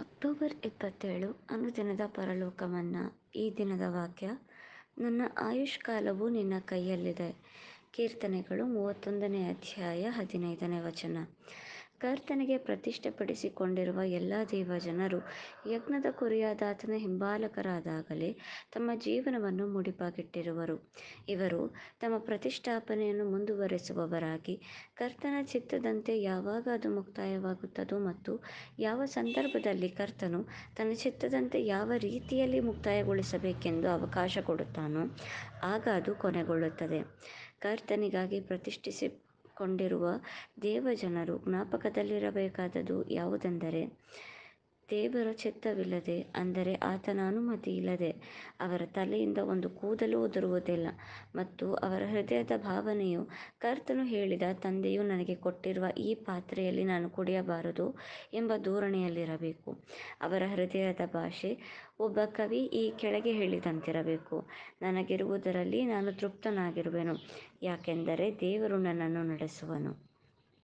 October ಇಪ್ಪತ್ತೇಳು ಅನುದಿನದ ಪರಲೋಕವನ್ನು ಈ ದಿನದ ವಾಕ್ಯ ನನ್ನ ಆಯುಷ್ ಕಾಲವು ನಿನ್ನ ಕೈಯಲ್ಲಿದೆ ಕೀರ್ತನೆಗಳು ಮೂವತ್ತೊಂದನೇ ಅಧ್ಯಾಯ ಹದಿನೈದನೇ ವಚನ ಕರ್ತನಿಗೆ ಪ್ರತಿಷ್ಠೆಪಡಿಸಿಕೊಂಡಿರುವ ಎಲ್ಲ ಜನರು ಯಜ್ಞದ ಕುರಿಯಾದಾತನ ಹಿಂಬಾಲಕರಾದಾಗಲೇ ತಮ್ಮ ಜೀವನವನ್ನು ಮುಡಿಪಾಗಿಟ್ಟಿರುವರು. ಇವರು ತಮ್ಮ ಪ್ರತಿಷ್ಠಾಪನೆಯನ್ನು ಮುಂದುವರೆಸುವವರಾಗಿ ಕರ್ತನ ಚಿತ್ತದಂತೆ ಯಾವಾಗ ಅದು ಮುಕ್ತಾಯವಾಗುತ್ತದೋ ಮತ್ತು ಯಾವ ಸಂದರ್ಭದಲ್ಲಿ ಕರ್ತನು ತನ್ನ ಚಿತ್ತದಂತೆ ಯಾವ ರೀತಿಯಲ್ಲಿ ಮುಕ್ತಾಯಗೊಳಿಸಬೇಕೆಂದು ಅವಕಾಶ ಕೊಡುತ್ತಾನೋ ಆಗ ಅದು ಕೊನೆಗೊಳ್ಳುತ್ತದೆ. ಕರ್ತನಿಗಾಗಿ ಪ್ರತಿಷ್ಠಿಸಿ ಕೊಂಡಿರುವ ದೇವಜನರು ಜ್ಞಾಪಕದಲ್ಲಿರಬೇಕಾದದ್ದು ಯಾವುದೆಂದರೆ ದೇವರ ಚಿತ್ತವಿಲ್ಲದೆ ಅಂದರೆ ಆತನ ಅನುಮತಿ ಇಲ್ಲದೆ ಅವರ ತಲೆಯಿಂದ ಒಂದು ಕೂದಲು ಉದುರುವುದಿಲ್ಲ ಮತ್ತು ಅವರ ಹೃದಯದ ಭಾವನೆಯು ಕರ್ತನು ಹೇಳಿದ ತಂದೆಯು ನನಗೆ ಕೊಟ್ಟಿರುವ ಈ ಪಾತ್ರೆಯಲ್ಲಿ ನಾನು ಕುಡಿಯಬಾರದು ಎಂಬ ಧೋರಣೆಯಲ್ಲಿರಬೇಕು ಅವರ ಹೃದಯದ ಭಾಷೆ ಒಬ್ಬ ಕವಿ ಈ ಕೆಳಗೆ ಹೇಳಿದಂತಿರಬೇಕು ನನಗಿರುವುದರಲ್ಲಿ ನಾನು ತೃಪ್ತನಾಗಿರುವೆನು ಯಾಕೆಂದರೆ ದೇವರು ನನ್ನನ್ನು ನಡೆಸುವನು